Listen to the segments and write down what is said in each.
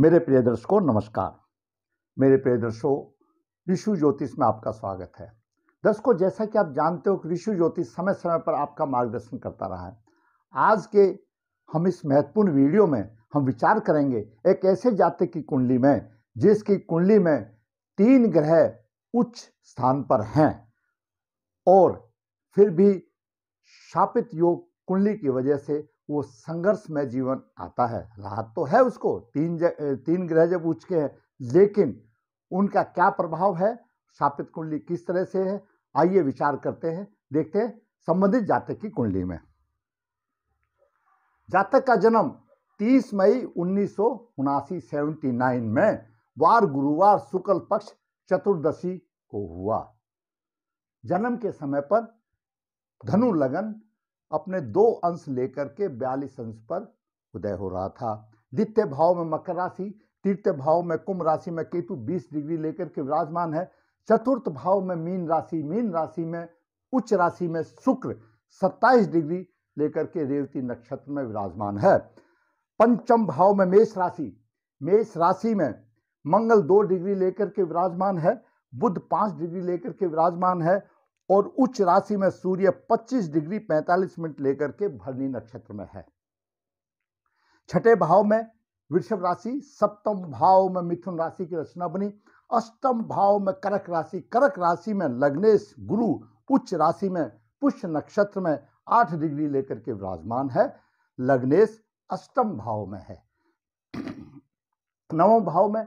मेरे प्रिय दर्शकों नमस्कार मेरे प्रिय दर्शकों ऋषु ज्योतिष में आपका स्वागत है दर्शकों जैसा कि आप जानते हो कि ऋषु ज्योतिष समय समय पर आपका मार्गदर्शन करता रहा है आज के हम इस महत्वपूर्ण वीडियो में हम विचार करेंगे एक ऐसे जातक की कुंडली में जिसकी कुंडली में तीन ग्रह उच्च स्थान पर हैं और फिर भी शापित योग कुंडली की वजह से वो संघर्षमय जीवन आता है राहत तो है उसको तीन ज, तीन ग्रह जब उच के हैं लेकिन उनका क्या प्रभाव है स्थापित कुंडली किस तरह से है आइए विचार करते हैं देखते हैं संबंधित जातक की कुंडली में जातक का जन्म 30 मई उन्नीस सौ में वार गुरुवार शुक्ल पक्ष चतुर्दशी को हुआ जन्म के समय पर धनु लगन अपने दो अंश लेकर के बयालीस अंश पर उदय हो रहा था द्वितीय भाव में मकर राशि तृतीय भाव में कुंभ राशि में केतु 20 डिग्री लेकर के विराजमान है चतुर्थ भाव में मीन राशि मीन राशि में उच्च राशि में शुक्र 27 डिग्री लेकर के रेवती नक्षत्र में विराजमान है पंचम भाव में मेष राशि मेष राशि में मंगल दो डिग्री लेकर के विराजमान है बुध पांच डिग्री लेकर के विराजमान है और उच्च राशि में सूर्य 25 डिग्री 45 मिनट लेकर के भरणी नक्षत्र में है छठे भाव में वृषभ राशि सप्तम भाव में मिथुन राशि की रचना बनी अष्टम भाव में करक राशि करक राशि में लग्नेश गुरु उच्च राशि में पुष्य नक्षत्र में आठ डिग्री लेकर के विराजमान है लग्नेश अष्टम भाव में है नवम भाव में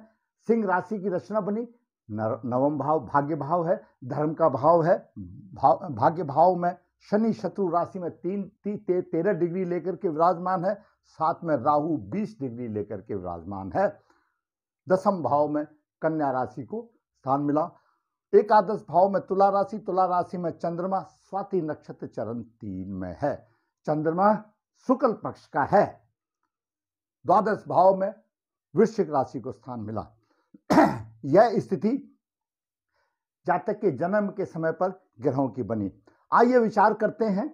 सिंह राशि की रचना बनी नवम भाव भाग्य भाव है धर्म का भाव है भा, भाग्य भाव में शनि शत्रु राशि में तीन ती, ते, तेरह डिग्री लेकर के विराजमान है साथ में राहु बीस डिग्री लेकर के विराजमान है दसम भाव में कन्या राशि को स्थान मिला एकादश भाव में तुला राशि तुला राशि में चंद्रमा स्वाति नक्षत्र चरण तीन में है चंद्रमा शुक्ल पक्ष का है द्वादश भाव में वृश्चिक राशि को स्थान मिला यह स्थिति जातक के जन्म के समय पर ग्रहों की बनी आइए विचार करते हैं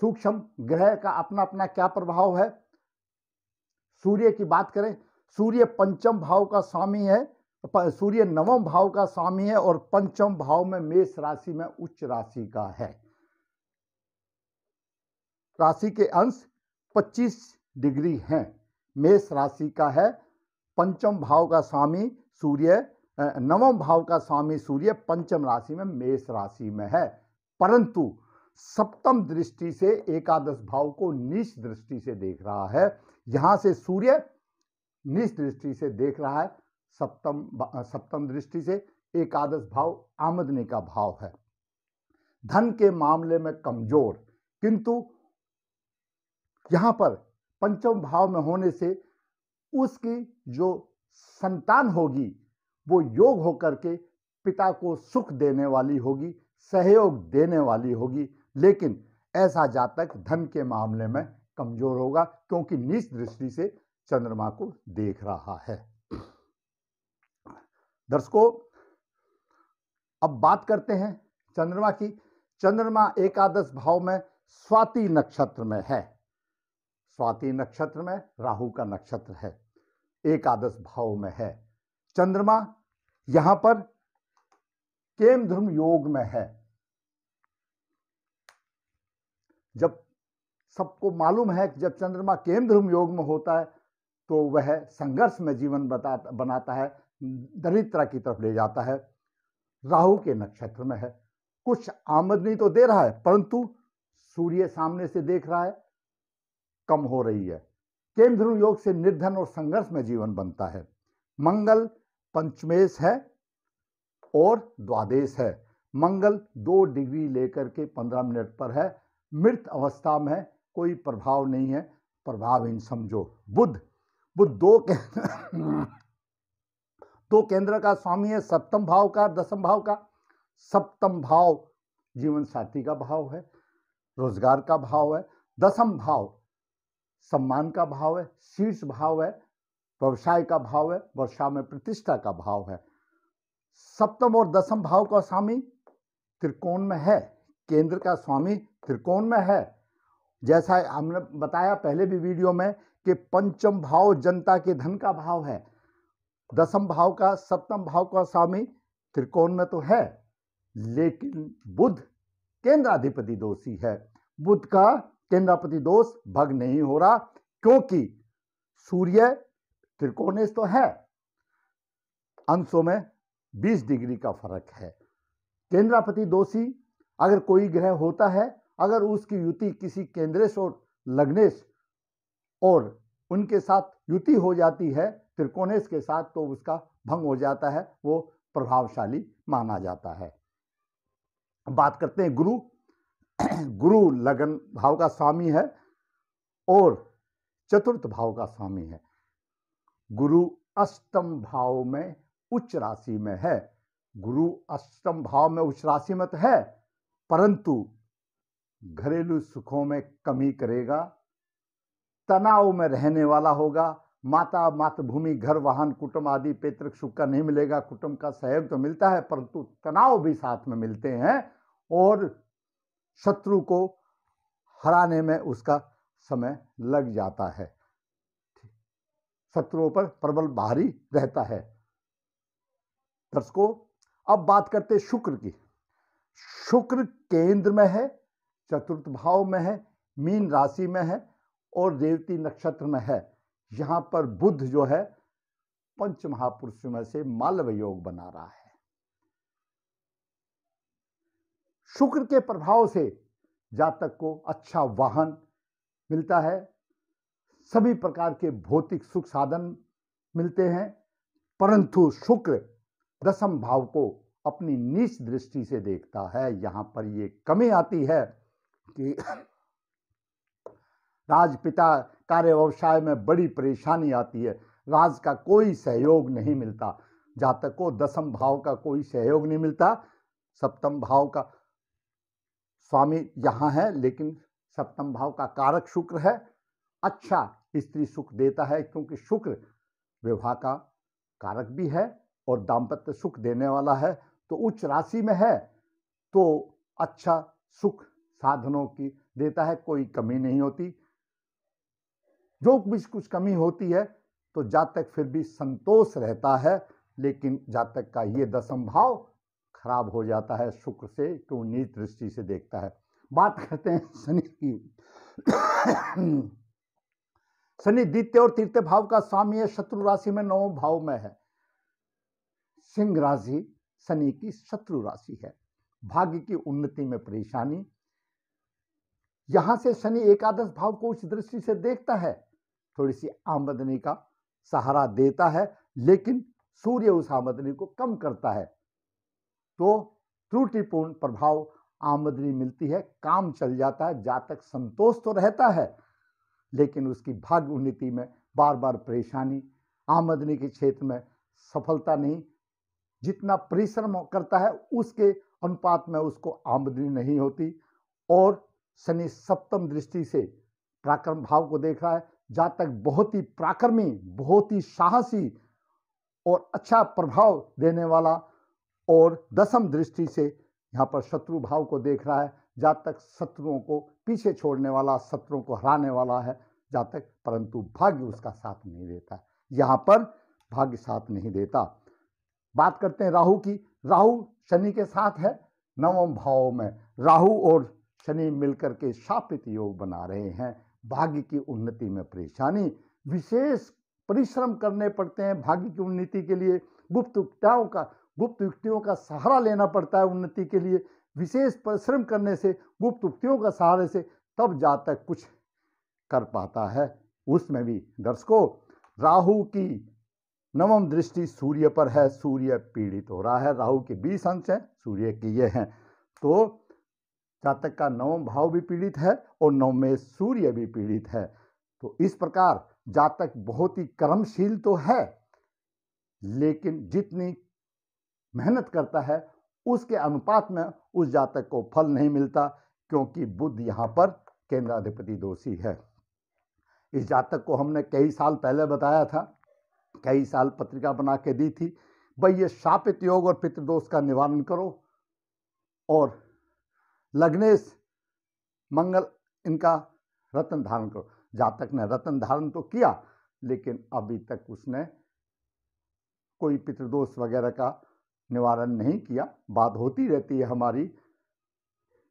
सूक्ष्म ग्रह का अपना अपना क्या प्रभाव है सूर्य की बात करें सूर्य पंचम भाव का स्वामी है सूर्य नवम भाव का स्वामी है और पंचम भाव में मेष राशि में उच्च राशि का है राशि के अंश 25 डिग्री हैं मेष राशि का है पंचम भाव का स्वामी सूर्य नवम भाव का स्वामी सूर्य पंचम राशि में मेष राशि में है परंतु सप्तम दृष्टि से एकादश भाव को नीच दृष्टि से देख रहा है यहां से सूर्य नीच दृष्टि से देख रहा है सप्तम सप्तम दृष्टि से एकादश भाव आमदनी का भाव है धन के मामले में कमजोर किंतु यहां पर पंचम भाव में होने से उसकी जो संतान होगी वो योग होकर के पिता को सुख देने वाली होगी सहयोग देने वाली होगी लेकिन ऐसा जातक धन के मामले में कमजोर होगा क्योंकि नीच दृष्टि से चंद्रमा को देख रहा है दर्शकों अब बात करते हैं चंद्रमा की चंद्रमा एकादश भाव में स्वाति नक्षत्र में है स्वाति नक्षत्र में राहु का नक्षत्र है एकादश भाव में है चंद्रमा यहां पर केम ध्रुम योग में है जब सबको मालूम है कि जब चंद्रमा केम ध्रुम योग में होता है तो वह संघर्ष में जीवन बता बनाता है दरिद्रा की तरफ ले जाता है राहु के नक्षत्र में है कुछ आमदनी तो दे रहा है परंतु सूर्य सामने से देख रहा है कम हो रही है केंद्र योग से निर्धन और संघर्ष में जीवन बनता है मंगल पंचमेश है और द्वादेश है मंगल दो डिग्री लेकर के पंद्रह मिनट पर है मृत अवस्था में कोई प्रभाव नहीं है प्रभाव इन समझो बुद्ध बुद्ध दो केंद्र दो केंद्र का स्वामी है सप्तम भाव का दसम भाव का सप्तम भाव जीवन साथी का भाव है रोजगार का भाव है दसम भाव सम्मान का भाव है शीर्ष भाव है व्यवसाय का भाव है वर्षा में प्रतिष्ठा का भाव है सप्तम और दसम भाव का स्वामी त्रिकोण में है केंद्र का स्वामी त्रिकोण में है जैसा हमने बताया पहले भी वीडियो में कि पंचम भाव जनता के धन का भाव है दसम भाव का सप्तम भाव का स्वामी त्रिकोण में तो है लेकिन बुध केंद्राधिपति दोषी है बुद्ध का केंद्रापति दोष भग नहीं हो रहा क्योंकि सूर्य त्रिकोणेश तो है अंशों में 20 डिग्री का फर्क है केंद्रापति दोषी अगर कोई ग्रह होता है अगर उसकी युति किसी केंद्रेश और लग्नेश और उनके साथ युति हो जाती है त्रिकोणेश के साथ तो उसका भंग हो जाता है वो प्रभावशाली माना जाता है बात करते हैं गुरु गुरु लगन भाव का स्वामी है और चतुर्थ भाव का स्वामी है गुरु अष्टम भाव में उच्च राशि में है गुरु अष्टम भाव में उच्च राशि में तो है परंतु घरेलू सुखों में कमी करेगा तनाव में रहने वाला होगा माता मातृभूमि घर वाहन कुटुंब आदि पैतृक सुख का नहीं मिलेगा कुटुंब का सहयोग तो मिलता है परंतु तनाव भी साथ में मिलते हैं और शत्रु को हराने में उसका समय लग जाता है शत्रुओं पर प्रबल भारी रहता है दर्शकों अब बात करते शुक्र की शुक्र केंद्र में है चतुर्थ भाव में है मीन राशि में है और रेवती नक्षत्र में है यहां पर बुद्ध जो है पंच महापुरुषों में से मालव योग बना रहा है शुक्र के प्रभाव से जातक को अच्छा वाहन मिलता है सभी प्रकार के भौतिक सुख साधन मिलते हैं परंतु शुक्र दसम भाव को अपनी नीच दृष्टि से देखता है यहां पर यह कमी आती है कि राजपिता कार्य व्यवसाय में बड़ी परेशानी आती है राज का कोई सहयोग नहीं मिलता जातक को दसम भाव का कोई सहयोग नहीं मिलता सप्तम भाव का स्वामी यहाँ है लेकिन सप्तम भाव का कारक शुक्र है अच्छा स्त्री सुख देता है क्योंकि शुक्र विवाह का कारक भी है और दाम्पत्य सुख देने वाला है तो उच्च राशि में है तो अच्छा सुख साधनों की देता है कोई कमी नहीं होती जो भी कुछ कमी होती है तो जातक फिर भी संतोष रहता है लेकिन जातक का ये दसम भाव खराब हो जाता है शुक्र से तो नीच दृष्टि से देखता है बात करते हैं शनि की शनि द्वितीय और तृतीय भाव का स्वामी है शत्रु राशि में नौ भाव में है सिंह राशि शनि की शत्रु राशि है भाग्य की उन्नति में परेशानी यहां से शनि एकादश भाव को उस दृष्टि से देखता है थोड़ी सी आमदनी का सहारा देता है लेकिन सूर्य उस आमदनी को कम करता है तो त्रुटिपूर्ण प्रभाव आमदनी मिलती है काम चल जाता है जातक संतोष तो रहता है लेकिन उसकी भाग्य उन्नति में बार बार परेशानी आमदनी के क्षेत्र में सफलता नहीं जितना परिश्रम करता है उसके अनुपात में उसको आमदनी नहीं होती और शनि सप्तम दृष्टि से पराक्रम भाव को देख रहा है जातक बहुत ही पराक्रमी बहुत ही साहसी और अच्छा प्रभाव देने वाला और दसम दृष्टि से यहाँ पर शत्रु भाव को देख रहा है जा तक शत्रुओं को पीछे छोड़ने वाला शत्रुओं को हराने वाला है जा तक परंतु भाग्य उसका साथ नहीं देता यहाँ पर भाग्य साथ नहीं देता बात करते हैं राहु की राहु शनि के साथ है नवम भाव में राहु और शनि मिलकर के शापित योग बना रहे हैं भाग्य की उन्नति में परेशानी विशेष परिश्रम करने पड़ते हैं भाग्य की उन्नति के लिए गुप्त उपचारों का गुप्त युक्तियों का सहारा लेना पड़ता है उन्नति के लिए विशेष परिश्रम करने से गुप्त युक्तियों का सहारे से तब जातक कुछ कर पाता है उसमें भी दर्शकों राहु की नवम दृष्टि सूर्य पर है सूर्य पीड़ित हो रहा है राहु के बीस अंश हैं सूर्य के ये हैं तो जातक का नवम भाव भी पीड़ित है और नवमें सूर्य भी पीड़ित है तो इस प्रकार जातक बहुत ही कर्मशील तो है लेकिन जितनी मेहनत करता है उसके अनुपात में उस जातक को फल नहीं मिलता क्योंकि बुद्ध यहाँ पर केंद्राधिपति दोषी है इस जातक को हमने कई साल पहले बताया था कई साल पत्रिका बना के दी थी भाई ये शापित योग और पितृदोष का निवारण करो और लग्नेश मंगल इनका रत्न धारण करो जातक ने रत्न धारण तो किया लेकिन अभी तक उसने कोई पितृदोष वगैरह का निवारण नहीं किया बात होती रहती है हमारी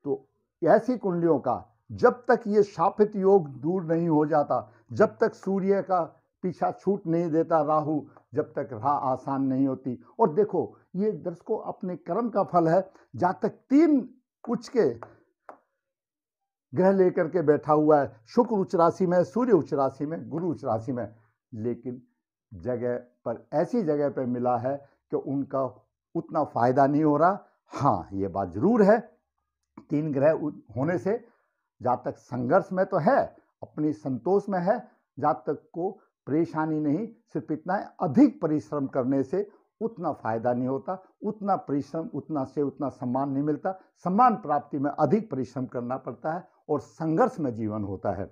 तो ऐसी कुंडलियों का जब तक ये शापित योग दूर नहीं हो जाता जब तक सूर्य का पीछा छूट नहीं देता राहु जब तक राह आसान नहीं होती और देखो ये दर्शकों अपने कर्म का फल है जहाँ तक तीन उच्च के ग्रह लेकर के बैठा हुआ है शुक्र उच्च राशि में सूर्य उच्च राशि में गुरु उच्च राशि में लेकिन जगह पर ऐसी जगह पर मिला है कि उनका उतना फ़ायदा नहीं हो रहा हाँ ये बात ज़रूर है तीन ग्रह होने से जा तक संघर्ष में तो है अपनी संतोष में है जा तक को परेशानी नहीं सिर्फ इतना है अधिक परिश्रम करने से उतना फायदा नहीं होता उतना परिश्रम उतना से उतना सम्मान नहीं मिलता सम्मान प्राप्ति में अधिक परिश्रम करना पड़ता है और संघर्ष में जीवन होता है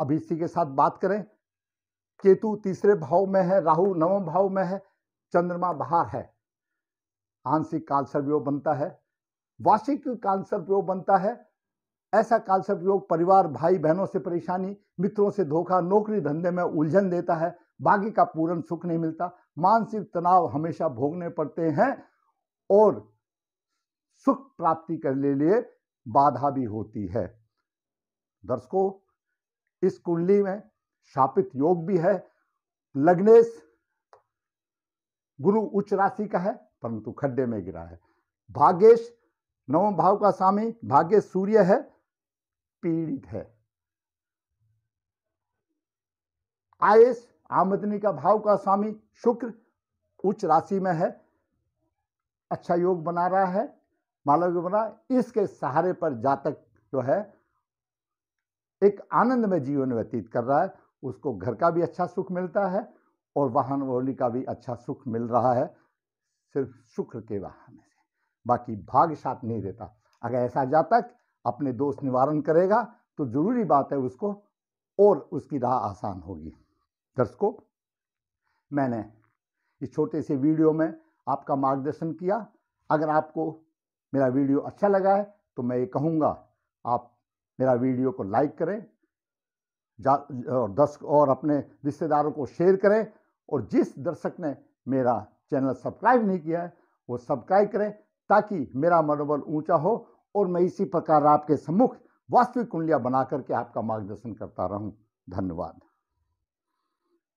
अब इसी के साथ बात करें केतु तीसरे भाव में है राहु नवम भाव में है चंद्रमा बाहर है आंशिक कालसर वियोग बनता है वार्षिक कालसर वियोग बनता है ऐसा कालसर वियोग परिवार भाई बहनों से परेशानी मित्रों से धोखा नौकरी धंधे में उलझन देता है बाकी का पूर्ण सुख नहीं मिलता मानसिक तनाव हमेशा भोगने पड़ते हैं और सुख प्राप्ति करने लिए बाधा भी होती है दर्शकों इस कुंडली में शापित योग भी है लग्नेश गुरु उच्च राशि का है परंतु खड्डे में गिरा है भाग्यश नवम भाव का स्वामी भाग्य सूर्य है पीड़ित है आयस आमदनी का भाव का स्वामी शुक्र उच्च राशि में है अच्छा योग बना रहा है मालव योग बना इसके सहारे पर जातक जो है एक आनंद में जीवन व्यतीत कर रहा है उसको घर का भी अच्छा सुख मिलता है और वाहन वोली का भी अच्छा सुख मिल रहा है सिर्फ शुक्र के वाहन में से बाकी भाग्य साथ नहीं देता अगर ऐसा जातक अपने दोष निवारण करेगा तो जरूरी बात है उसको और उसकी राह आसान होगी दर्शकों मैंने इस छोटे से वीडियो में आपका मार्गदर्शन किया अगर आपको मेरा वीडियो अच्छा लगा है तो मैं ये कहूँगा आप मेरा वीडियो को लाइक करें और दर्शक और अपने रिश्तेदारों को शेयर करें और जिस दर्शक ने मेरा चैनल सब्सक्राइब नहीं किया है वो सब्सक्राइब करें ताकि मेरा मनोबल ऊंचा हो और मैं इसी प्रकार आपके सम्मुख वास्तविक कुंडलियाँ बना करके आपका मार्गदर्शन करता रहूँ धन्यवाद